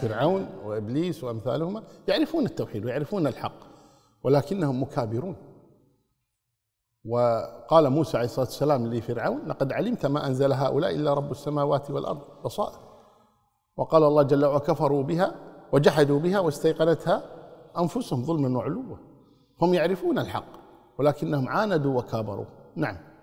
فرعون وابليس وامثالهما يعرفون التوحيد ويعرفون الحق ولكنهم مكابرون وقال موسى عليه الصلاه والسلام لفرعون لقد علمت ما انزل هؤلاء الا رب السماوات والارض بصائر وقال الله جل وعلا كفروا بها وجحدوا بها واستيقنتها انفسهم ظلما وعلوا هم يعرفون الحق ولكنهم عاندوا وكابروا نعم